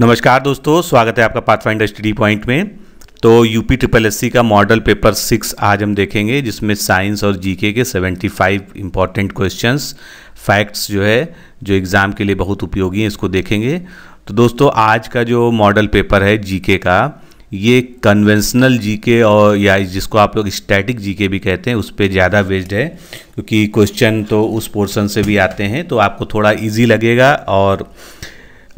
नमस्कार दोस्तों स्वागत है आपका पाथफाइंडर स्टडी पॉइंट में तो यूपी ट्रिपल एससी का मॉडल पेपर सिक्स आज हम देखेंगे जिसमें साइंस और जीके के 75 इम्पॉर्टेंट क्वेश्चन फैक्ट्स जो है जो एग्ज़ाम के लिए बहुत उपयोगी हैं इसको देखेंगे तो दोस्तों आज का जो मॉडल पेपर है जीके का ये कन्वेंशनल जीके और या जिसको आप लोग स्टैटिक जीके भी कहते हैं उस पर ज़्यादा वेस्ड है क्योंकि क्वेश्चन तो उस पोर्शन से भी आते हैं तो आपको थोड़ा इजी लगेगा और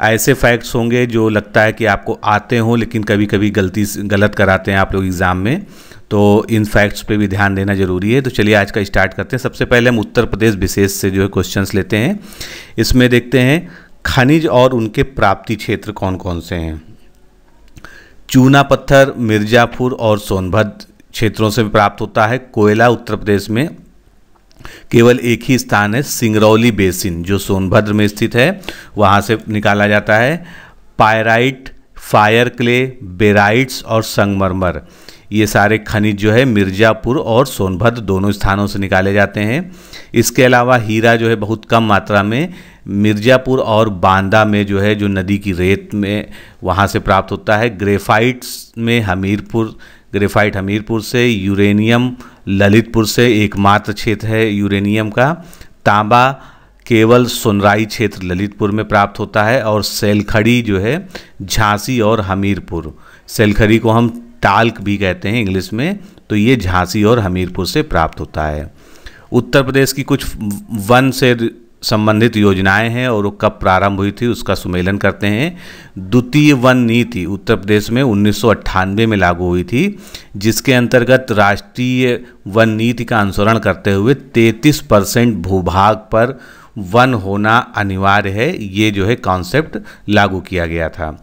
ऐसे फैक्ट्स होंगे जो लगता है कि आपको आते हों लेकिन कभी कभी गलती गलत कराते हैं आप लोग एग्ज़ाम में तो इन फैक्ट्स पे भी ध्यान देना जरूरी है तो चलिए आज का स्टार्ट करते हैं सबसे पहले हम उत्तर प्रदेश विशेष से जो है क्वेश्चन लेते हैं इसमें देखते हैं खनिज और उनके प्राप्ति क्षेत्र कौन कौन से हैं चूना पत्थर मिर्ज़ापुर और सोनभद्र क्षेत्रों से प्राप्त होता है कोयला उत्तर प्रदेश में केवल एक ही स्थान है सिंगरौली बेसिन जो सोनभद्र में स्थित है वहाँ से निकाला जाता है पायराइट फायर क्ले बेराइट्स और संगमरमर ये सारे खनिज जो है मिर्ज़ापुर और सोनभद्र दोनों स्थानों से निकाले जाते हैं इसके अलावा हीरा जो है बहुत कम मात्रा में मिर्ज़ापुर और बांदा में जो है जो नदी की रेत में वहाँ से प्राप्त होता है ग्रेफाइट्स में हमीरपुर ग्रेफाइट हमीरपुर से यूरेनियम ललितपुर से एकमात्र क्षेत्र है यूरेनियम का तांबा केवल सुनराई क्षेत्र ललितपुर में प्राप्त होता है और सेलखड़ी जो है झांसी और हमीरपुर सेलखड़ी को हम टाल्क भी कहते हैं इंग्लिश में तो ये झांसी और हमीरपुर से प्राप्त होता है उत्तर प्रदेश की कुछ वन से संबंधित योजनाएं हैं और कब प्रारंभ हुई थी उसका सुमेलन करते हैं द्वितीय वन नीति उत्तर प्रदेश में उन्नीस में लागू हुई थी जिसके अंतर्गत राष्ट्रीय वन नीति का अनुसरण करते हुए 33 परसेंट भूभाग पर वन होना अनिवार्य है ये जो है कॉन्सेप्ट लागू किया गया था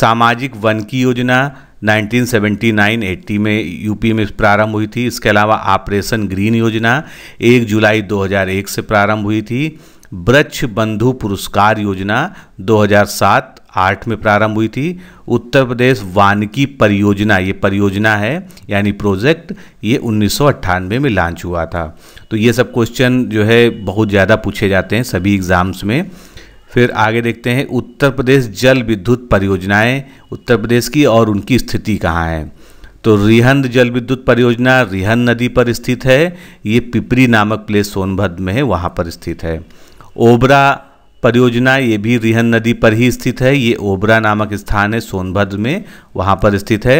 सामाजिक वन की योजना 1979-80 में यूपी में प्रारंभ हुई थी इसके अलावा ऑपरेशन ग्रीन योजना 1 जुलाई 2001 से प्रारंभ हुई थी ब्रक्ष बंधु पुरस्कार योजना 2007-8 में प्रारंभ हुई थी उत्तर प्रदेश वानिकी परियोजना ये परियोजना है यानी प्रोजेक्ट ये उन्नीस में लॉन्च हुआ था तो ये सब क्वेश्चन जो है बहुत ज़्यादा पूछे जाते हैं सभी एग्ज़ाम्स में फिर आगे देखते हैं उत्तर प्रदेश जल विद्युत परियोजनाएं उत्तर प्रदेश की और उनकी स्थिति कहाँ है तो रिहंद जल विद्युत परियोजना रिहंद नदी पर स्थित है ये पिपरी नामक प्लेस सोनभद्र में है वहाँ पर स्थित है ओबरा परियोजना ये भी रिहन नदी पर ही स्थित है ये ओबरा नामक स्थान है सोनभद्र में वहाँ पर स्थित है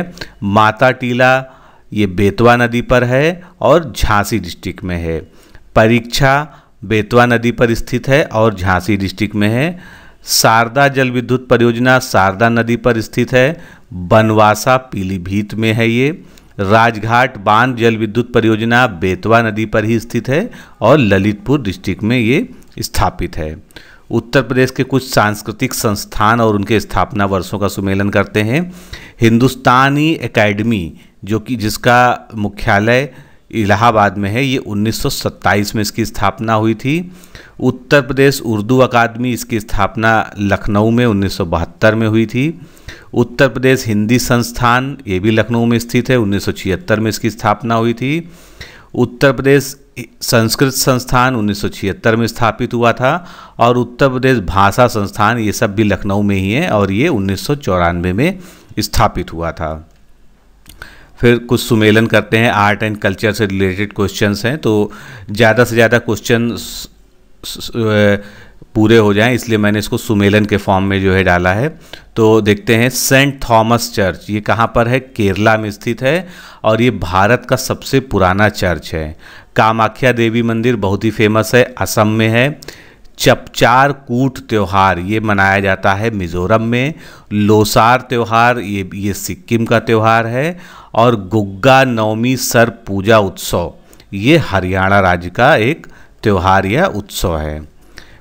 माता टीला ये बेतवा नदी पर है और झांसी डिस्ट्रिक्ट में है परीक्षा बेतवा नदी पर स्थित है और झांसी डिस्ट्रिक्ट में है शारदा जल विद्युत परियोजना शारदा नदी पर स्थित है बनवासा पीलीभीत में है ये राजघाट बांध जल विद्युत परियोजना बेतवा नदी पर ही स्थित है और ललितपुर डिस्ट्रिक्ट में ये स्थापित है उत्तर प्रदेश के कुछ सांस्कृतिक संस्थान और उनके स्थापना वर्षों का सुमेलन करते हैं हिंदुस्तानी एकेडमी जो कि जिसका मुख्यालय इलाहाबाद में है ये 1927 में इसकी स्थापना हुई थी उत्तर प्रदेश उर्दू अकादमी इसकी स्थापना लखनऊ में उन्नीस में हुई थी उत्तर प्रदेश हिंदी संस्थान ये भी लखनऊ में स्थित है उन्नीस में इसकी स्थापना हुई थी उत्तर प्रदेश संस्कृत संस्थान उन्नीस में स्थापित हुआ था और उत्तर प्रदेश भाषा संस्थान ये सब भी लखनऊ में ही है और ये उन्नीस में स्थापित हुआ था फिर कुछ सुमेलन करते हैं आर्ट एंड कल्चर से रिलेटेड क्वेश्चंस हैं तो ज़्यादा से ज़्यादा क्वेश्चन पूरे हो जाएं इसलिए मैंने इसको सुमेलन के फॉर्म में जो है डाला है तो देखते हैं सेंट थॉमस चर्च ये कहाँ पर है केरला में स्थित है और ये भारत का सबसे पुराना चर्च है कामाख्या देवी मंदिर बहुत ही फेमस है असम में है चपचार कूट त्यौहार ये मनाया जाता है मिज़ोरम में लोसार त्यौहार ये ये सिक्किम का त्यौहार है और गुग्गा नवमी सर पूजा उत्सव ये हरियाणा राज्य का एक त्यौहार या उत्सव है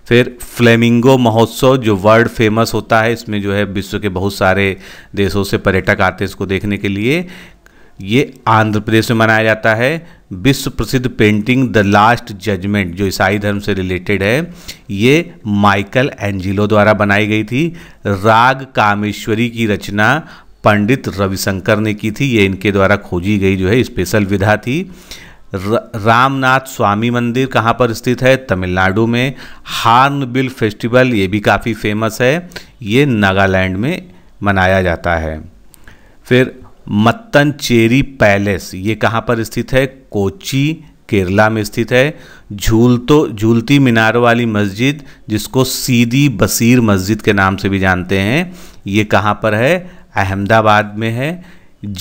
फिर फ्लेमिंगो महोत्सव जो वर्ल्ड फेमस होता है इसमें जो है विश्व के बहुत सारे देशों से पर्यटक आते हैं इसको देखने के लिए ये आंध्र प्रदेश में मनाया जाता है विश्व प्रसिद्ध पेंटिंग द लास्ट जजमेंट जो ईसाई धर्म से रिलेटेड है ये माइकल एंजिलो द्वारा बनाई गई थी राग कामेश्वरी की रचना पंडित रविशंकर ने की थी ये इनके द्वारा खोजी गई जो है स्पेशल विधा थी रामनाथ स्वामी मंदिर कहाँ पर स्थित है तमिलनाडु में हार्नबिल फेस्टिवल ये भी काफ़ी फेमस है ये नागालैंड में मनाया जाता है फिर मत्तन चेरी पैलेस ये कहाँ पर स्थित है कोची केरला में स्थित है झूलतो झूलती मीनार वाली मस्जिद जिसको सीधी बसीर मस्जिद के नाम से भी जानते हैं ये कहाँ पर है अहमदाबाद में है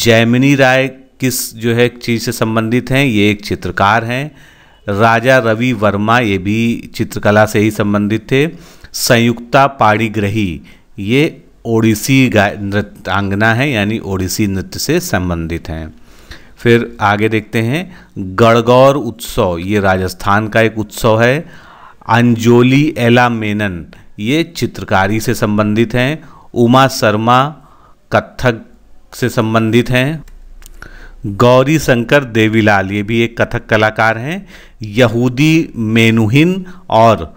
जैमिनी राय किस जो है चीज़ से संबंधित हैं ये एक चित्रकार हैं राजा रवि वर्मा ये भी चित्रकला से ही संबंधित थे संयुक्ता पाड़ीग्रही ये ओडिसी नृत्यांगना है यानी ओडिसी नृत्य से संबंधित हैं फिर आगे देखते हैं गड़गौर उत्सव ये राजस्थान का एक उत्सव है अंजोली एला मेनन ये चित्रकारी से संबंधित हैं उमा शर्मा कथक से संबंधित हैं गौरी शंकर देवीलाल ये भी एक कथक कलाकार हैं यहूदी मेनुहिन और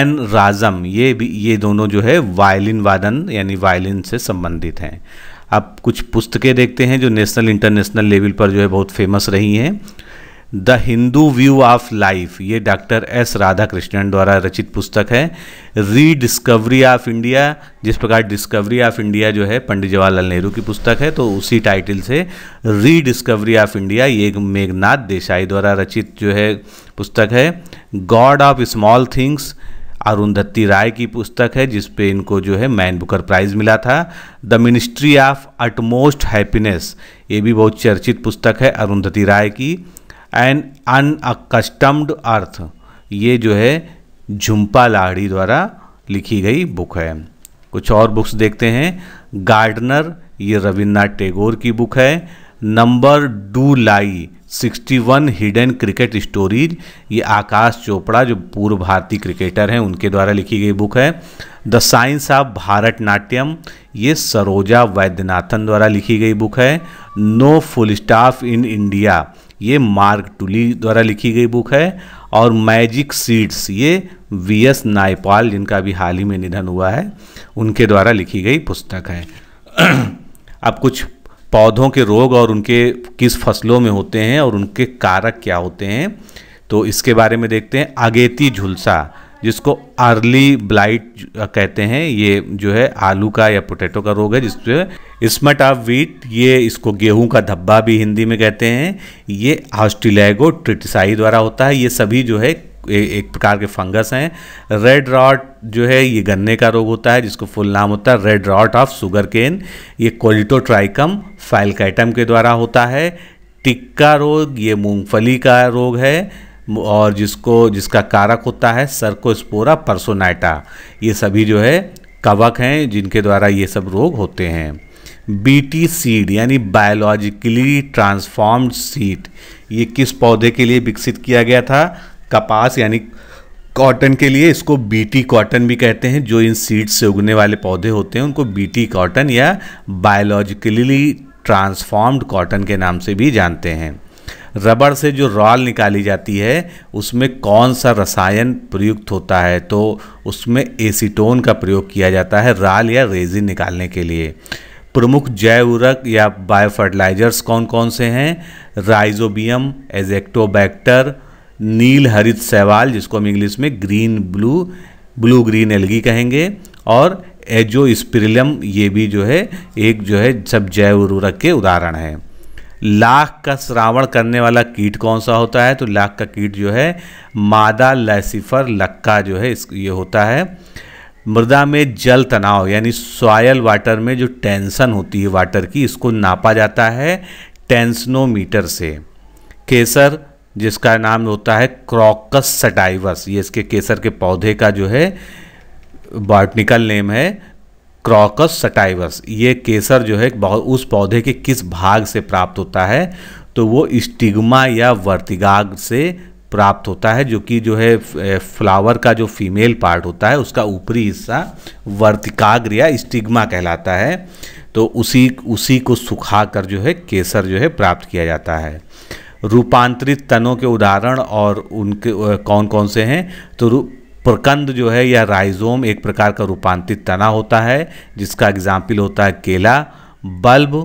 एन राजम ये भी ये दोनों जो है वायलिन वादन यानी वायलिन से संबंधित हैं अब कुछ पुस्तकें देखते हैं जो नेशनल इंटरनेशनल लेवल पर जो है बहुत फेमस रही हैं the Hindu view of life ये डॉक्टर एस राधाकृष्णन द्वारा रचित पुस्तक है री डिस्कवरी ऑफ इंडिया जिस प्रकार डिस्कवरी ऑफ इंडिया जो है पंडित जवाहरलाल नेहरू की पुस्तक है तो उसी टाइटल से री डिस्कवरी ऑफ इंडिया ये मेघनाथ देसाई द्वारा रचित जो है पुस्तक है God of small things Arundhati Roy की पुस्तक है जिस पे इनको जो है मैन बुकर प्राइज़ मिला था the ministry of utmost happiness ये भी बहुत चर्चित पुस्तक है अरुंधति राय की एंड अनअकस्टम्ड अर्थ ये जो है झुम्पा लाहड़ी द्वारा लिखी गई बुक है कुछ और बुक्स देखते हैं गार्डनर ये रविन्द्रनाथ टैगोर की बुक है number do lie 61 hidden cricket stories ये आकाश चोपड़ा जो पूर्व भारतीय क्रिकेटर हैं उनके द्वारा लिखी गई बुक है द साइंस ऑफ भारतनाट्यम ये सरोजा वैद्यनाथन द्वारा लिखी गई बुक है no full stop in India ये मार्क टुली द्वारा लिखी गई बुक है और मैजिक सीड्स ये वी एस नायपाल जिनका अभी हाल ही में निधन हुआ है उनके द्वारा लिखी गई पुस्तक है अब कुछ पौधों के रोग और उनके किस फसलों में होते हैं और उनके कारक क्या होते हैं तो इसके बारे में देखते हैं अगेती झुलसा जिसको अर्ली ब्लाइट कहते हैं ये जो है आलू का या पोटैटो का रोग है जिसमें स्मट ऑफ वीट ये इसको गेहूं का धब्बा भी हिंदी में कहते हैं ये ऑस्टिलैगो ट्रिटिसाई द्वारा होता है ये सभी जो है एक प्रकार के फंगस हैं रेड रॉट जो है ये गन्ने का रोग होता है जिसको फुल नाम होता है red rot of sugar cane ये कोलिटोट्राइकम फाइलकाइटम के द्वारा होता है टिक्का रोग ये मूंगफली का रोग है और जिसको जिसका कारक होता है सर्कोस्पोरा परसोनाइटा ये सभी जो है कवक हैं जिनके द्वारा ये सब रोग होते हैं बीटी सीड यानी बायोलॉजिकली ट्रांसफॉर्म्ड सीड ये किस पौधे के लिए विकसित किया गया था कपास यानी कॉटन के लिए इसको बीटी कॉटन भी कहते हैं जो इन सीड से उगने वाले पौधे होते हैं उनको बीटी कॉटन या बायोलॉजिकली ट्रांसफॉर्म्ड कॉटन के नाम से भी जानते हैं रबड़ से जो रॉल निकाली जाती है उसमें कौन सा रसायन प्रयुक्त होता है तो उसमें एसीटोन का प्रयोग किया जाता है राल या रेजिन निकालने के लिए प्रमुख जैव उर्वरक या बायोफर्टिलाइजर्स कौन कौन से हैं राइजोबियम एजेक्टोबैक्टर नील हरित सवाल जिसको हम इंग्लिश में green blue blue green algae कहेंगे और एजोस्पिरिलम ये भी जो है एक जो है सब जैव उर्वरक के उदाहरण हैं लाख का श्रावण करने वाला कीट कौन सा होता है तो लाख का कीट जो है मादा लैसीफर लक्का जो है इस ये होता है मृदा में जल तनाव यानी सॉयल वाटर में जो टेंशन होती है वाटर की इसको नापा जाता है टेंसनोमीटर से केसर जिसका नाम होता है क्रॉकस सटाइवस ये इसके केसर के पौधे का जो है बॉटनिकल नेम है क्रॉकस सटाइवस ये केसर जो है उस पौधे के किस भाग से प्राप्त होता है तो वो स्टिग्मा या वर्तिगाग से प्राप्त होता है जो कि जो है फ्लावर का जो फीमेल पार्ट होता है उसका ऊपरी हिस्सा वर्तिकाग्र या स्टिग्मा कहलाता है तो उसी उसी को सुखा कर जो है केसर जो है प्राप्त किया जाता है रूपांतरित तनों के उदाहरण और उनके कौन कौन से हैं तो प्रकंद जो है या राइजोम एक प्रकार का रूपांतरित तना होता है जिसका एग्जाम्पल होता है केला बल्ब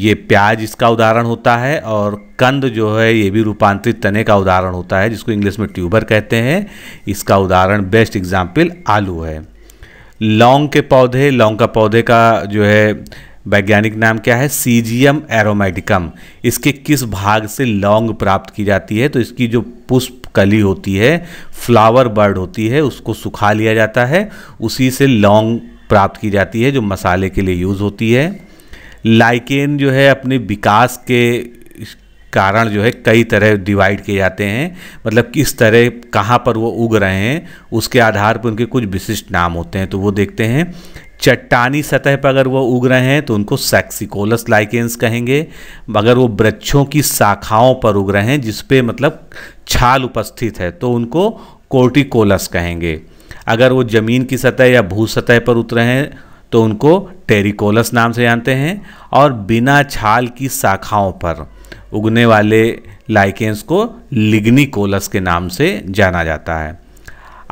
ये प्याज इसका उदाहरण होता है और कंद जो है ये भी रूपांतरित तने का उदाहरण होता है जिसको इंग्लिश में ट्यूबर कहते हैं इसका उदाहरण बेस्ट एग्जाम्पल आलू है लौंग के पौधे लौंग का पौधे का जो है वैज्ञानिक नाम क्या है सीजियम एरोमेडिकम इसके किस भाग से लौंग प्राप्त की जाती है तो इसकी जो पुष्प कली होती है फ्लावर बर्ड होती है उसको सुखा लिया जाता है उसी से लौंग प्राप्त की जाती है जो मसाले के लिए यूज़ होती है लाइकेन जो है अपने विकास के कारण जो है कई तरह डिवाइड किए जाते हैं मतलब किस तरह कहाँ पर वो उग रहे हैं उसके आधार पर उनके कुछ विशिष्ट नाम होते हैं तो वो देखते हैं चट्टानी सतह पर अगर वो उग रहे हैं तो उनको सेक्सिकोलस लाइकेंस कहेंगे अगर वो वृक्षों की शाखाओं पर उग रहे हैं जिसपे मतलब छाल उपस्थित है तो उनको कोर्टिकोलस कहेंगे अगर वो ज़मीन की सतह या भू सतह पर उतरे हैं तो उनको टेरिकोलस नाम से जानते हैं और बिना छाल की शाखाओं पर उगने वाले लाइकेंस को लिग्निकोलस के नाम से जाना जाता है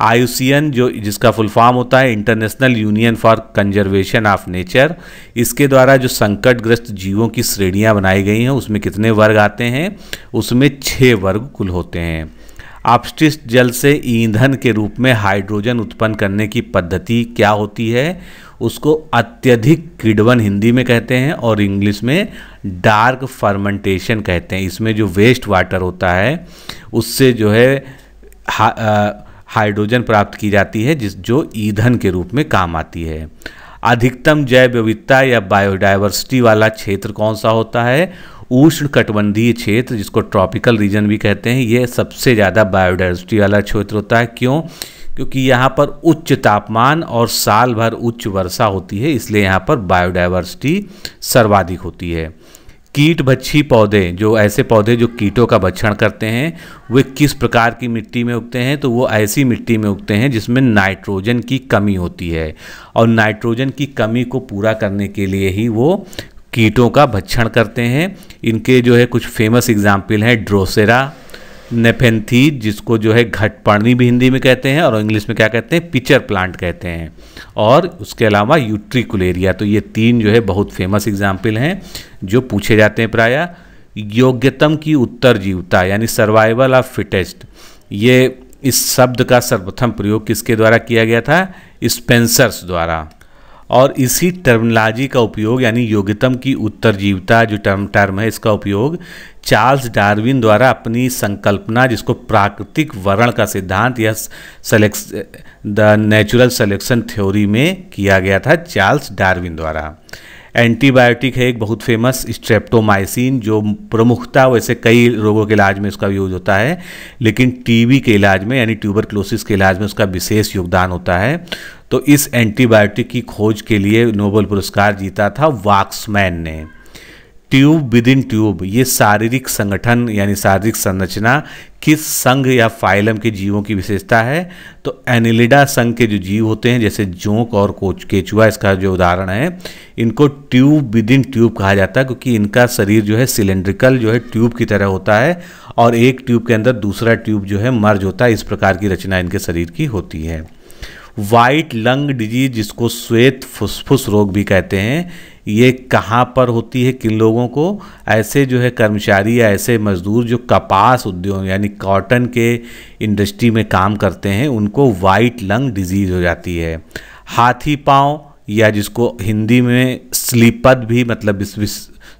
आयुसियन जो जिसका फुल फॉर्म होता है international union for conservation of nature इसके द्वारा जो संकटग्रस्त जीवों की श्रेणियाँ बनाई गई हैं उसमें कितने वर्ग आते हैं उसमें छः वर्ग कुल होते हैं अपशिष्ट जल से ईंधन के रूप में हाइड्रोजन उत्पन्न करने की पद्धति क्या होती है उसको अत्यधिक किडवन हिंदी में कहते हैं और इंग्लिश में डार्क फर्मेंटेशन कहते हैं इसमें जो वेस्ट वाटर होता है उससे जो है हाइड्रोजन प्राप्त की जाती है जिस जो ईंधन के रूप में काम आती है अधिकतम जैव विविधता या बायोडाइवर्सिटी वाला क्षेत्र कौन सा होता है उष्ण कटबंधीय क्षेत्र जिसको ट्रॉपिकल रीजन भी कहते हैं यह सबसे ज़्यादा बायोडाइवर्सिटी वाला क्षेत्र होता है क्यों क्योंकि यहाँ पर उच्च तापमान और साल भर उच्च वर्षा होती है इसलिए यहाँ पर बायोडाइवर्सिटी सर्वाधिक होती है कीट भच्छी पौधे जो ऐसे पौधे जो कीटों का भक्षण करते हैं वे किस प्रकार की मिट्टी में उगते हैं तो वो ऐसी मिट्टी में उगते हैं जिसमें नाइट्रोजन की कमी होती है और नाइट्रोजन की कमी को पूरा करने के लिए ही वो कीटों का भक्षण करते हैं इनके जो है कुछ फेमस एग्जाम्पल हैं ड्रोसेरा नेपेंथीज जिसको जो है घटपाणी भी हिंदी में कहते हैं और इंग्लिश में क्या कहते हैं पिचर प्लांट कहते हैं और उसके अलावा यूट्रिकुलेरिया तो ये तीन जो है बहुत फेमस एग्जाम्पल हैं जो पूछे जाते हैं प्रायः योग्यतम की उत्तर जीवता यानी सर्वाइवल ऑफ फिटेस्ट ये इस शब्द का सर्वप्रथम प्रयोग किसके द्वारा किया गया था स्पेंसर्स द्वारा और इसी टर्मिनोलॉजी का उपयोग यानी योग्यतम की उत्तरजीविता जो टर्म टर्म है इसका उपयोग चार्ल्स डार्विन द्वारा अपनी संकल्पना जिसको प्राकृतिक वर्ण का सिद्धांत या सेलेक्स द नेचुरल सेलेक्शन थ्योरी में किया गया था चार्ल्स डार्विन द्वारा एंटीबायोटिक है एक बहुत फेमस स्ट्रेप्टोमाइसिन जो प्रमुखता वैसे कई रोगों के इलाज में इसका यूज होता है लेकिन टीबी के इलाज में यानी ट्यूबर के इलाज में उसका विशेष योगदान होता है तो इस एंटीबायोटिक की खोज के लिए नोबल पुरस्कार जीता था वाक्समैन ने ट्यूब विद इन ट्यूब ये शारीरिक संगठन यानी शारीरिक संरचना किस संघ या फाइलम के जीवों की विशेषता है तो एनिलिडा संघ के जो जीव होते हैं जैसे जोंक और कोच केचुआ इसका जो उदाहरण है इनको ट्यूब विद इन ट्यूब कहा जाता है क्योंकि इनका शरीर जो है सिलेंड्रिकल जो है ट्यूब की तरह होता है और एक ट्यूब के अंदर दूसरा ट्यूब जो है मर्ज होता है इस प्रकार की रचना इनके शरीर की होती है वाइट लंग डिजीज जिसको श्वेत फुसफुस रोग भी कहते हैं ये कहाँ पर होती है किन लोगों को ऐसे जो है कर्मचारी या ऐसे मजदूर जो कपास उद्योग यानी कॉटन के इंडस्ट्री में काम करते हैं उनको वाइट लंग डिजीज़ हो जाती है हाथी पाँव या जिसको हिंदी में स्लीपद भी मतलब इस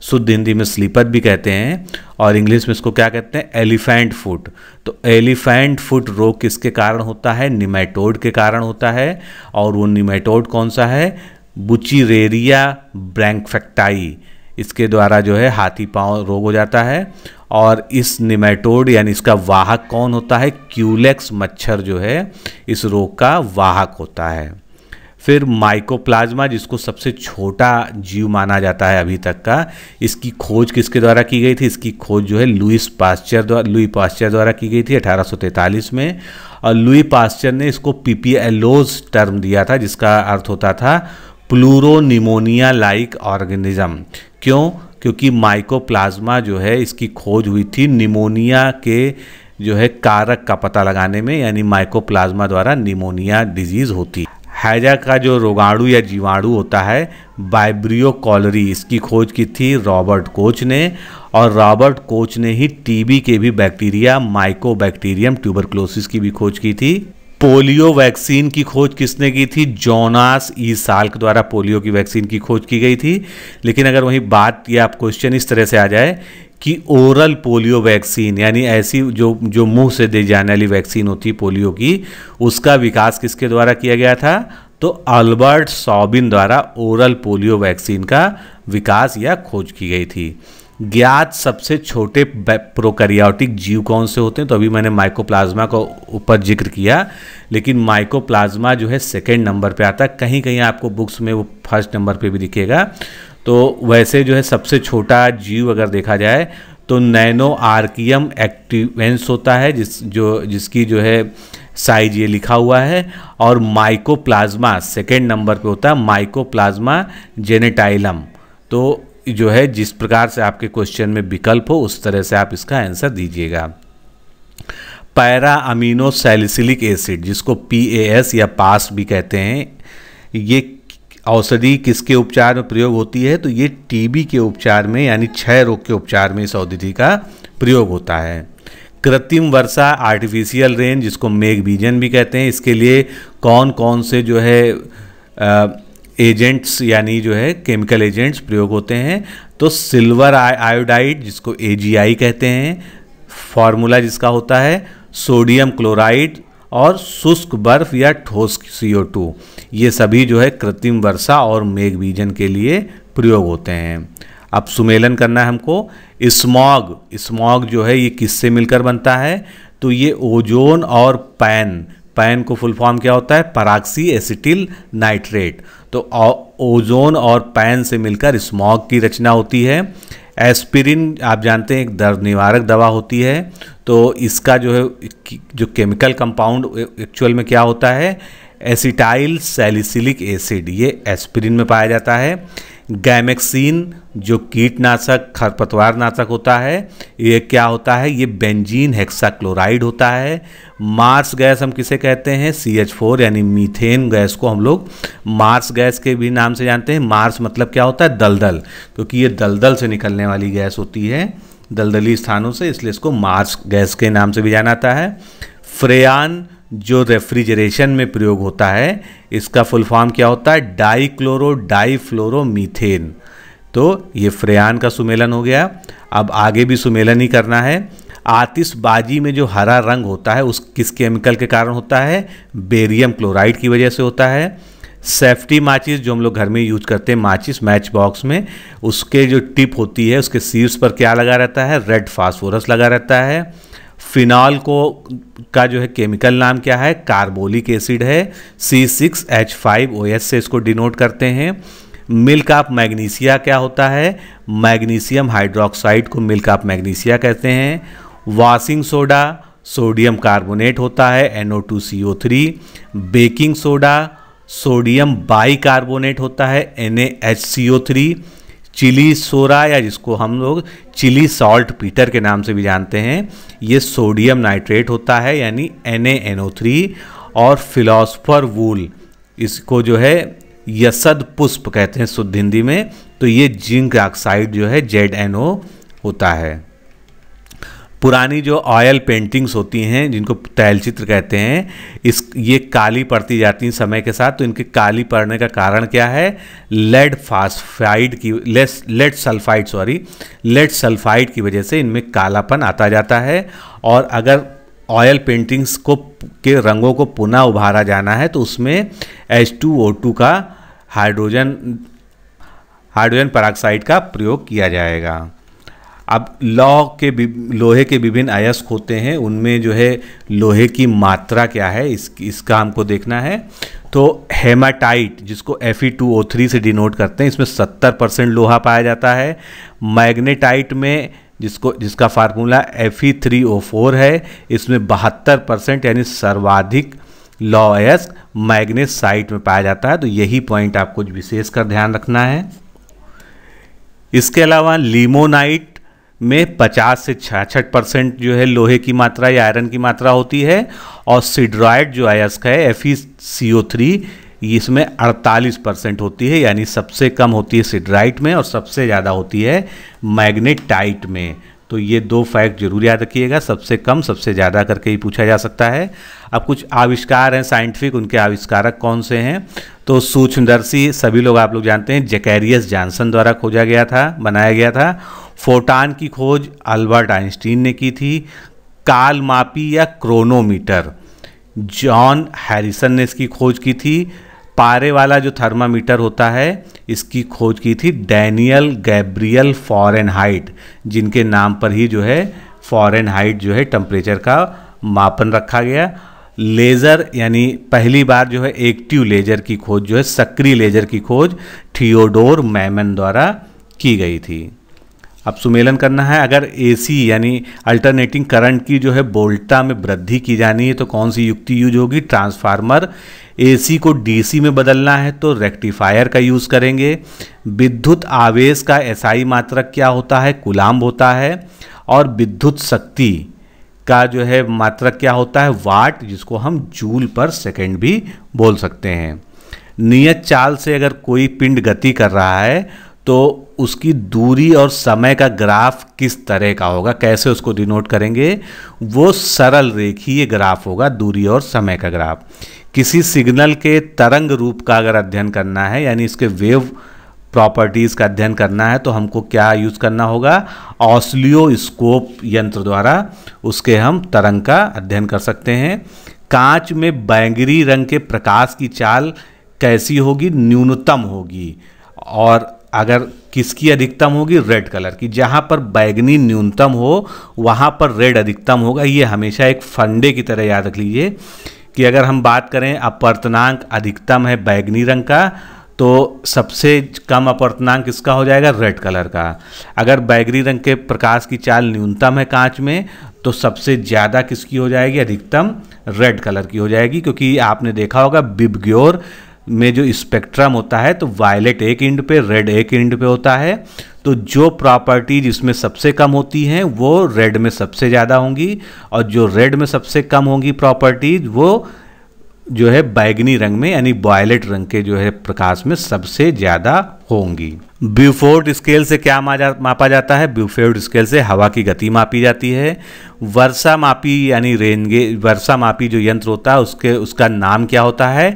शुद्ध हिंदी में स्लीपद भी कहते हैं और इंग्लिश में इसको क्या कहते हैं एलिफेंट फूट तो एलिफेंट फूट रोग किसके कारण होता है निमेटोड के कारण होता है और वो निमेटोड कौन सा है बुचिरेरिया ब्रैंकफेक्टाई इसके द्वारा जो है हाथी पाँव रोग हो जाता है और इस निमेटोड यानी इसका वाहक कौन होता है क्यूलेक्स मच्छर जो है इस रोग का वाहक होता है फिर माइकोप्लाज्मा जिसको सबसे छोटा जीव माना जाता है अभी तक का इसकी खोज किसके द्वारा की गई थी इसकी खोज जो है लुइस पास्चर द्वारा लुई पास्चर द्वारा की गई थी अठारह में और लुई पास्चर ने इसको पीपीएलोज टर्म दिया था जिसका अर्थ होता था प्लूरोनिमोनिया लाइक ऑर्गेनिज्म क्यों क्योंकि माइकोप्लाज्मा जो है इसकी खोज हुई थी निमोनिया के जो है कारक का पता लगाने में यानी माइकोप्लाज्मा द्वारा निमोनिया डिजीज़ होती हैजा का जो रोगाणु या जीवाणु होता है बाइब्रियो कॉलरी इसकी खोज की थी रॉबर्ट कोच ने और रॉबर्ट कोच ने ही टीबी के भी बैक्टीरिया माइको बैक्टीरियम ट्यूबरक्लोसिस की भी खोज की थी पोलियो वैक्सीन की खोज किसने की थी जोनास ई साल के द्वारा पोलियो की वैक्सीन की खोज की गई थी लेकिन अगर वही बात या आप क्वेश्चन इस तरह से आ जाए कि ओरल पोलियो वैक्सीन यानी ऐसी जो जो मुंह से दी जाने वाली वैक्सीन होती पोलियो की उसका विकास किसके द्वारा किया गया था तो अल्बर्ट सॉबिन द्वारा ओरल पोलियो वैक्सीन का विकास या खोज की गई थी ज्ञात सबसे छोटे प्रोकैरियोटिक जीव कौन से होते हैं तो अभी मैंने माइकोप्लाज्मा को ऊपर जिक्र किया लेकिन माइकोप्लाज्मा जो है सेकेंड नंबर पे आता है कहीं कहीं आपको बुक्स में वो फर्स्ट नंबर पे भी दिखेगा तो वैसे जो है सबसे छोटा जीव अगर देखा जाए तो नैनो आर्कियम एक्टिवेंस होता है जिस जो जिसकी जो है साइज ये लिखा हुआ है और माइकोप्लाज्मा सेकेंड नंबर पे होता है माइकोप्लाज्मा जेनेटाइलम तो जो है जिस प्रकार से आपके क्वेश्चन में विकल्प हो उस तरह से आप इसका आंसर दीजिएगा पैरा अमीनो सैलिसिलिक एसिड जिसको एस या पास भी कहते हैं ये औषधि किसके उपचार में प्रयोग होती है तो ये टीबी के उपचार में यानी क्षय रोग के उपचार में इस औषधि का प्रयोग होता है कृत्रिम वर्षा आर्टिफिशियल रेन जिसको मेघ बीजन भी कहते हैं इसके लिए कौन कौन से जो है आ, एजेंट्स यानी जो है केमिकल एजेंट्स प्रयोग होते हैं तो सिल्वर आयोडाइड जिसको ए कहते हैं फॉर्मूला जिसका होता है सोडियम क्लोराइड और शुष्क बर्फ या ठोस CO2 ये सभी जो है कृत्रिम वर्षा और मेघ बीजन के लिए प्रयोग होते हैं अब सुमेलन करना है हमको स्मॉग स्मॉग जो है ये किससे मिलकर बनता है तो ये ओजोन और पैन पैन को फुल फॉर्म क्या होता है पराक्सी एसिटिल नाइट्रेट तो ओजोन और पैन से मिलकर स्मॉग की रचना होती है एस्पिरिन आप जानते हैं एक दर्द निवारक दवा होती है तो इसका जो है जो केमिकल कंपाउंड एक्चुअल में क्या होता है एसिटाइल सेलिसिलिक एसिड ये एस्पिरिन में पाया जाता है गैमेक्सिन जो कीटनाशक खरपतवार नाशक होता है ये क्या होता है ये बेंजीन हेक्साक्लोराइड होता है मार्स गैस हम किसे कहते हैं सी एच फोर यानी मीथेन गैस को हम लोग मार्स गैस के भी नाम से जानते हैं मार्स मतलब क्या होता है दलदल क्योंकि ये दलदल से निकलने वाली गैस होती है दलदली स्थानों से इसलिए इसको मार्स गैस के नाम से भी जाना जाता है फ्रेयान जो रेफ्रिजरेशन में प्रयोग होता है इसका फुल फॉर्म क्या होता है डाई क्लोरो डाई तो ये फ्रेयान का सुमेलन हो गया अब आगे भी सुमेलन ही करना है आतिशबाजी में जो हरा रंग होता है उस किस केमिकल के कारण होता है बेरियम क्लोराइड की वजह से होता है सेफ्टी माचिस जो हम लोग घर में यूज करते हैं माचिस मैच बॉक्स में उसके जो टिप होती है उसके सीव्स पर क्या लगा रहता है रेड फास्फोरस लगा रहता है फिनॉल को का जो है केमिकल नाम क्या है कार्बोलिक एसिड है C six H five O एस से इसको डिनोट करते हैं मिल्क ऑफ मैग्नीशिया क्या होता है मैग्नीशियम हाइड्रोक्साइड को मिल्क ऑफ मैग्नीशिया कहते हैं वॉशिंग सोडा सोडियम कार्बोनेट होता है O two C three baking soda sodium bicarbonate होता है थ्री चिली सोरा या जिसको हम लोग चिली सॉल्ट पीटर के नाम से भी जानते हैं ये सोडियम नाइट्रेट होता है यानी N A N O three और फिलोसफर वूल इसको जो है यसद पुष्प कहते हैं शुद्ध हिंदी में तो ये जिंक ऑक्साइड जो है जेड एन ओ होता है पुरानी जो ऑयल पेंटिंग्स होती हैं जिनको तैल चित्र कहते हैं इस ये काली पड़ती जाती हैं समय के साथ तो इनके काली पड़ने का कारण क्या है लेड फास्फाइड की लेस lead sulphide sorry lead sulphide की वजह से इनमें कालापन आता जाता है और अगर ऑयल पेंटिंग्स को के रंगों को पुनः उभारा जाना है तो उसमें टू का हाइड्रोजन हाइड्रोजन पराक्साइड का प्रयोग किया जाएगा अब लॉ के लोहे के विभिन्न अयस्क होते हैं उनमें जो है लोहे की मात्रा क्या है इस इसका हमको देखना है तो हेमाटाइट जिसको एफ से डिनोट करते हैं इसमें 70 परसेंट लोहा पाया जाता है मैग्नेटाइट में जिसको जिसका फार्मूला एफ है इसमें बहत्तर परसेंट यानी सर्वाधिक लॉ अयस्क मैग्नेसाइट में पाया जाता है तो यही पॉइंट आपको विशेष कर ध्यान रखना है इसके अलावा लीमोनाइट में 50 से छियासठ परसेंट जो है लोहे की मात्रा या आयरन की मात्रा होती है और सिड्रॉयड जो है है एफ सी ओ थ्री इसमें 48 परसेंट होती है यानी सबसे कम होती है सिड्राइट में और सबसे ज़्यादा होती है मैग्नेटाइट में तो ये दो फैक्ट जरूर याद रखिएगा सबसे कम सबसे ज़्यादा करके ही पूछा जा सकता है अब कुछ आविष्कार हैं साइंटिफिक उनके आविष्कारक कौन से हैं तो सूक्ष्मदर्शी सभी लोग आप लोग जानते हैं जैकेरियस जॉनसन द्वारा खोजा गया था बनाया गया था फोटान की खोज अल्बर्ट आइंस्टीन ने की थी कालमापी या क्रोनोमीटर जॉन हैरिसन ने इसकी खोज की थी पारे वाला जो थर्मामीटर होता है इसकी खोज की थी डैनियल गैब्रियल हाइट जिनके नाम पर ही जो है हाइट जो है टेम्परेचर का मापन रखा गया लेज़र यानी पहली बार जो है एक्टिव लेज़र की खोज जो है सक्रिय लेज़र की खोज थियोडोर मैमन द्वारा की गई थी अब सुमेलन करना है अगर एसी यानी अल्टरनेटिंग करंट की जो है वोल्टा में वृद्धि की जानी है तो कौन सी युक्ति यूज होगी ट्रांसफार्मर एसी को डीसी में बदलना है तो रेक्टिफायर का यूज़ करेंगे विद्युत आवेश का एसआई मात्रक क्या होता है कुलाम्ब होता है और विद्युत शक्ति का जो है मात्रक क्या होता है वाट जिसको हम जूल पर सेकेंड भी बोल सकते हैं नियत चाल से अगर कोई पिंड गति कर रहा है तो उसकी दूरी और समय का ग्राफ किस तरह का होगा कैसे उसको डिनोट करेंगे वो सरल रेखीय ग्राफ होगा दूरी और समय का ग्राफ किसी सिग्नल के तरंग रूप का अगर अध्ययन करना है यानी इसके वेव प्रॉपर्टीज़ का अध्ययन करना है तो हमको क्या यूज़ करना होगा ऑस्लियोस्कोप यंत्र द्वारा उसके हम तरंग का अध्ययन कर सकते हैं कांच में बैंगरी रंग के प्रकाश की चाल कैसी होगी न्यूनतम होगी और अगर किसकी अधिकतम होगी रेड कलर की जहाँ पर बैगनी न्यूनतम हो वहाँ पर रेड अधिकतम होगा ये हमेशा एक फंडे की तरह याद रख लीजिए कि अगर हम बात करें अपर्तनांक अधिकतम है बैगनी रंग का तो सबसे कम अपर्तनांक किसका हो जाएगा रेड कलर का अगर बैगनी रंग के प्रकाश की चाल न्यूनतम है कांच में तो सबसे ज़्यादा किसकी हो जाएगी अधिकतम रेड कलर की हो जाएगी क्योंकि आपने देखा होगा बिबग्योर में जो स्पेक्ट्रम होता है तो वायलेट एक इंड पे रेड एक इंड पे होता है तो जो प्रॉपर्टीज इसमें सबसे कम होती हैं वो रेड में सबसे ज़्यादा होंगी और जो रेड में सबसे कम होंगी प्रॉपर्टीज वो जो है बैगनी रंग में यानी बॉयलेट रंग के जो है प्रकाश में सबसे ज्यादा होंगी ब्यूफोर्ट स्केल से क्या मापा जाता है ब्यूफोर्ड स्केल से हवा की गति मापी जाती है वर्षा मापी यानी रेनगे वर्षा मापी जो यंत्र होता है उसके उसका नाम क्या होता है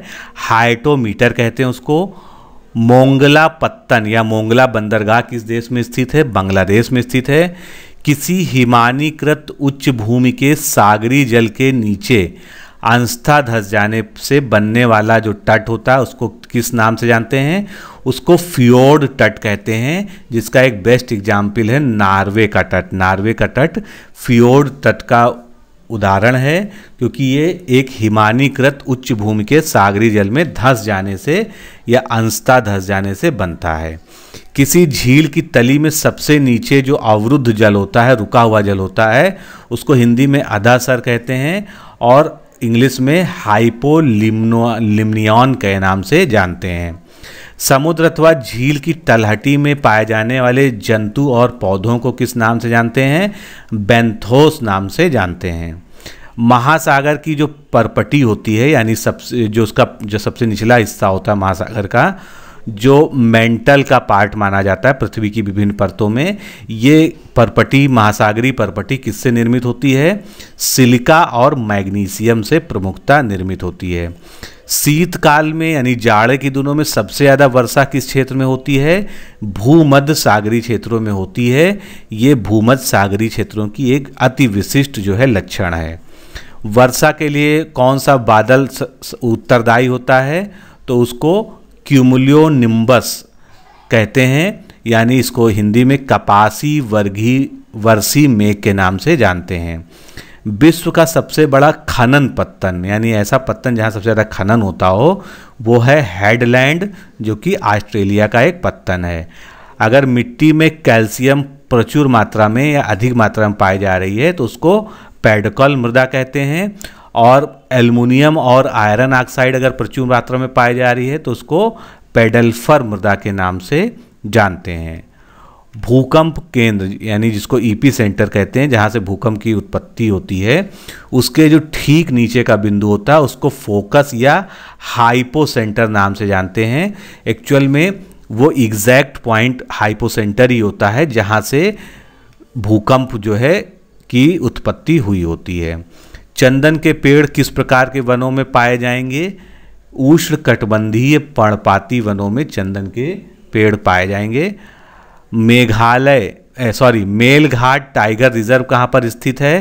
हाइटोमीटर कहते हैं उसको मोंगला पत्तन या मोंगला बंदरगाह किस देश में स्थित है बांग्लादेश में स्थित है किसी हिमानीकृत उच्च भूमि के सागरी जल के नीचे अंस्था धस जाने से बनने वाला जो तट होता है उसको किस नाम से जानते हैं उसको फ्योर्ड तट कहते हैं जिसका एक बेस्ट एग्जाम्पल है नार्वे का तट नार्वे का तट फ्योर्ड तट का उदाहरण है क्योंकि ये एक हिमानीकृत उच्च भूमि के सागरी जल में धंस जाने से या अंशता धस जाने से बनता है किसी झील की तली में सबसे नीचे जो अवरुद्ध जल होता है रुका हुआ जल होता है उसको हिंदी में अधासर कहते हैं और इंग्लिश में हाइपोलिम्नियन के नाम से जानते हैं समुद्र अथवा झील की तलहटी में पाए जाने वाले जंतु और पौधों को किस नाम से जानते हैं बेंथोस नाम से जानते हैं महासागर की जो परपटी होती है यानी सबसे जो उसका जो सबसे निचला हिस्सा होता है महासागर का जो मेंटल का पार्ट माना जाता है पृथ्वी की विभिन्न परतों में ये परपटी महासागरी परपटी किससे निर्मित होती है सिलिका और मैग्नीशियम से प्रमुखता निर्मित होती है शीतकाल में यानी जाड़े के दिनों में सबसे ज़्यादा वर्षा किस क्षेत्र में होती है भूमध्य सागरी क्षेत्रों में होती है ये भूमध्य सागरी क्षेत्रों की एक अति विशिष्ट जो है लक्षण है वर्षा के लिए कौन सा बादल उत्तरदायी होता है तो उसको क्यूमुलियो कहते हैं यानी इसको हिंदी में कपासी वर्गी वर्षी मेघ के नाम से जानते हैं विश्व का सबसे बड़ा खनन पत्तन यानी ऐसा पत्तन जहाँ सबसे ज़्यादा खनन होता हो वो है हेडलैंड जो कि ऑस्ट्रेलिया का एक पत्तन है अगर मिट्टी में कैल्शियम प्रचुर मात्रा में या अधिक मात्रा में पाई जा रही है तो उसको पेडकल मृदा कहते हैं और एल्युमिनियम और आयरन ऑक्साइड अगर प्रचुर मात्रा में पाई जा रही है तो उसको पेडल्फर मृदा के नाम से जानते हैं भूकंप केंद्र यानी जिसको ईपी e सेंटर कहते हैं जहाँ से भूकंप की उत्पत्ति होती है उसके जो ठीक नीचे का बिंदु होता है उसको फोकस या हाइपो सेंटर नाम से जानते हैं एक्चुअल में वो एग्जैक्ट पॉइंट हाइपो सेंटर ही होता है जहाँ से भूकंप जो है की उत्पत्ति हुई होती है चंदन के पेड़ किस प्रकार के वनों में पाए जाएंगे उष्ण कटबंधीय पर्णपाती वनों में चंदन के पेड़ पाए जाएंगे Meghalaya sorry Melghat tiger reserve कहाँ पर स्थित है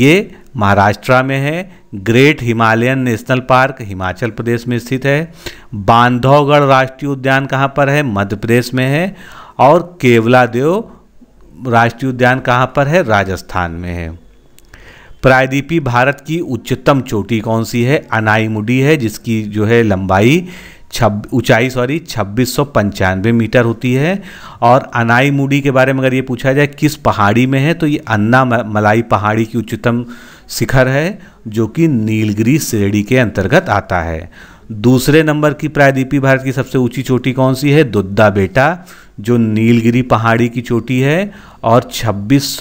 ये महाराष्ट्र में है great Himalayan national park Himachal Pradesh में स्थित है बांधवगढ़ राष्ट्रीय उद्यान कहाँ पर है मध्य प्रदेश में है और केवलादेव राष्ट्रीय उद्यान कहाँ पर है राजस्थान में है प्रायद्वीपी भारत की उच्चतम चोटी कौन सी है अनाईमुडी है जिसकी जो है लंबाई छब ऊंचाई सॉरी छब्बीस सौ पंचानवे मीटर होती है और अनाई मुडी के बारे में अगर ये पूछा जाए किस पहाड़ी में है तो ये अन्ना मलाई पहाड़ी की उच्चतम शिखर है जो कि नीलगिरी श्रेणी के अंतर्गत आता है दूसरे नंबर की प्रायद्वीपी भारत की सबसे ऊंची चोटी कौन सी है दुद्दा बेटा जो नीलगिरी पहाड़ी की चोटी है और छब्बीस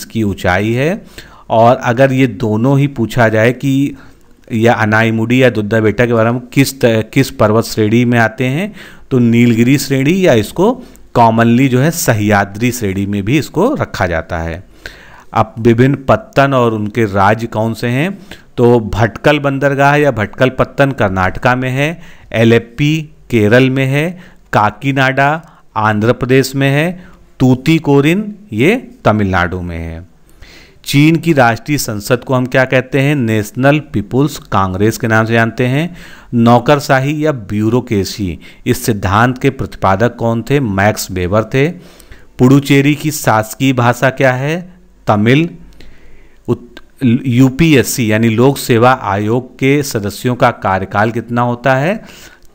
इसकी ऊंचाई है और अगर ये दोनों ही पूछा जाए कि या अनाईमुडी या दुद्धा बेटा के बारे में किस त, किस पर्वत श्रेणी में आते हैं तो नीलगिरी श्रेणी या इसको कॉमनली जो है सह्याद्री श्रेणी में भी इसको रखा जाता है अब विभिन्न पत्तन और उनके राज्य कौन से हैं तो भटकल बंदरगाह या भटकल पत्तन कर्नाटका में है एलेप्पी केरल में है काकीनाडा आंध्र प्रदेश में है तूती कोरिन ये तमिलनाडु में है चीन की राष्ट्रीय संसद को हम क्या कहते हैं नेशनल पीपुल्स कांग्रेस के नाम से जानते हैं नौकरशाही या ब्यूरोक्रेसी इस सिद्धांत के प्रतिपादक कौन थे मैक्स बेबर थे पुडुचेरी की शासकीय भाषा क्या है तमिल यूपीएससी यानी लोक सेवा आयोग के सदस्यों का कार्यकाल कितना होता है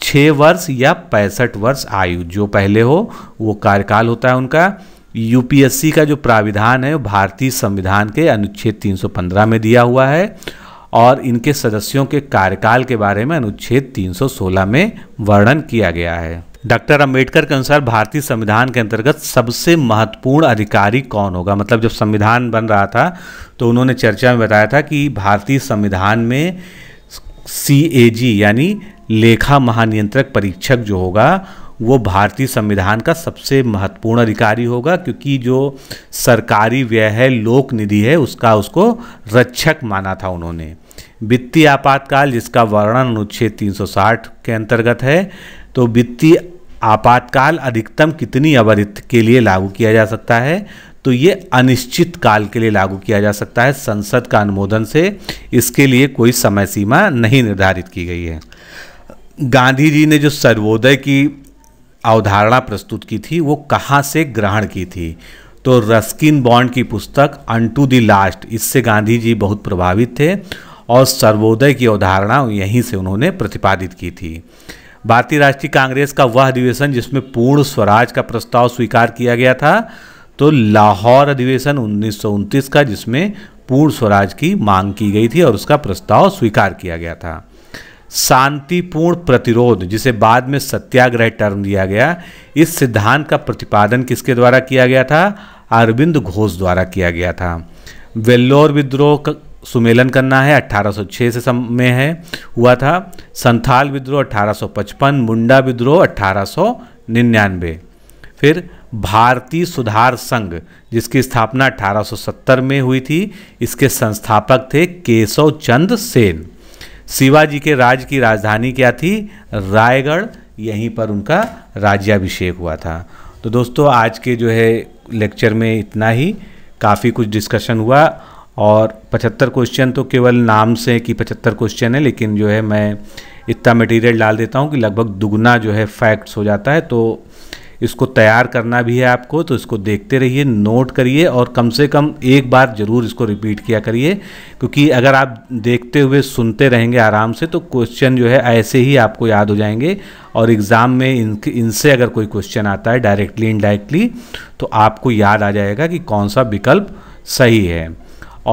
छः वर्ष या पैंसठ वर्ष आयु जो पहले हो वो कार्यकाल होता है उनका यूपीएससी का जो प्राविधान है वो भारतीय संविधान के अनुच्छेद 315 में दिया हुआ है और इनके सदस्यों के कार्यकाल के बारे में अनुच्छेद 316 में वर्णन किया गया है डॉक्टर अम्बेडकर के अनुसार भारतीय संविधान के अंतर्गत सबसे महत्वपूर्ण अधिकारी कौन होगा मतलब जब संविधान बन रहा था तो उन्होंने चर्चा में बताया था कि भारतीय संविधान में सी यानी लेखा महानियंत्रक परीक्षक जो होगा वो भारतीय संविधान का सबसे महत्वपूर्ण अधिकारी होगा क्योंकि जो सरकारी व्यय है लोक निधि है उसका उसको रक्षक माना था उन्होंने वित्तीय आपातकाल जिसका वर्णन अनुच्छेद 360 के अंतर्गत है तो वित्तीय आपातकाल अधिकतम कितनी अवधि के लिए लागू किया जा सकता है तो ये अनिश्चित काल के लिए लागू किया जा सकता है संसद का अनुमोदन से इसके लिए कोई समय सीमा नहीं निर्धारित की गई है गांधी जी ने जो सर्वोदय की अवधारणा प्रस्तुत की थी वो कहाँ से ग्रहण की थी तो रस्किन बॉन्ड की पुस्तक अन टू दी लास्ट इससे गांधी जी बहुत प्रभावित थे और सर्वोदय की अवधारणा यहीं से उन्होंने प्रतिपादित की थी भारतीय राष्ट्रीय कांग्रेस का वह अधिवेशन जिसमें पूर्ण स्वराज का प्रस्ताव स्वीकार किया गया था तो लाहौर अधिवेशन उन्नीस का जिसमें पूर्ण स्वराज की मांग की गई थी और उसका प्रस्ताव स्वीकार किया गया था शांतिपूर्ण प्रतिरोध जिसे बाद में सत्याग्रह टर्म दिया गया इस सिद्धांत का प्रतिपादन किसके द्वारा किया गया था अरविंद घोष द्वारा किया गया था वेल्लोर विद्रोह का सुमेलन करना है 1806 से सम में है हुआ था संथाल विद्रोह 1855 मुंडा विद्रोह 1899 फिर भारतीय सुधार संघ जिसकी स्थापना 1870 में हुई थी इसके संस्थापक थे केशव चंद सेन शिवाजी के राज की राजधानी क्या थी रायगढ़ यहीं पर उनका राज्याभिषेक हुआ था तो दोस्तों आज के जो है लेक्चर में इतना ही काफ़ी कुछ डिस्कशन हुआ और 75 क्वेश्चन तो केवल नाम से कि 75 क्वेश्चन है लेकिन जो है मैं इतना मटेरियल डाल देता हूँ कि लगभग दुगना जो है फैक्ट्स हो जाता है तो इसको तैयार करना भी है आपको तो इसको देखते रहिए नोट करिए और कम से कम एक बार ज़रूर इसको रिपीट किया करिए क्योंकि अगर आप देखते हुए सुनते रहेंगे आराम से तो क्वेश्चन जो है ऐसे ही आपको याद हो जाएंगे और एग्ज़ाम में इन इनसे अगर कोई क्वेश्चन आता है डायरेक्टली इनडायरेक्टली तो आपको याद आ जाएगा कि कौन सा विकल्प सही है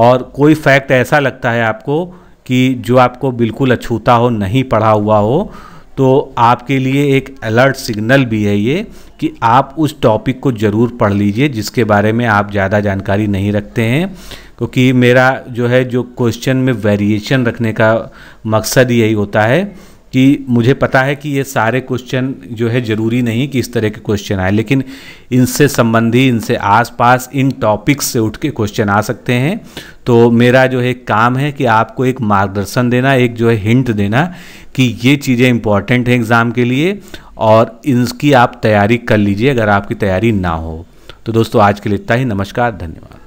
और कोई फैक्ट ऐसा लगता है आपको कि जो आपको बिल्कुल अछूता हो नहीं पढ़ा हुआ हो तो आपके लिए एक अलर्ट सिग्नल भी है ये कि आप उस टॉपिक को ज़रूर पढ़ लीजिए जिसके बारे में आप ज़्यादा जानकारी नहीं रखते हैं क्योंकि मेरा जो है जो क्वेश्चन में वेरिएशन रखने का मकसद यही होता है कि मुझे पता है कि ये सारे क्वेश्चन जो है ज़रूरी नहीं कि इस तरह के क्वेश्चन आए लेकिन इनसे संबंधी इनसे आसपास इन टॉपिक्स से उठ के क्वेश्चन आ सकते हैं तो मेरा जो है काम है कि आपको एक मार्गदर्शन देना एक जो है हिंट देना कि ये चीज़ें इंपॉर्टेंट हैं एग्ज़ाम के लिए और इनकी आप तैयारी कर लीजिए अगर आपकी तैयारी ना हो तो दोस्तों आज के लिए इतना ही नमस्कार धन्यवाद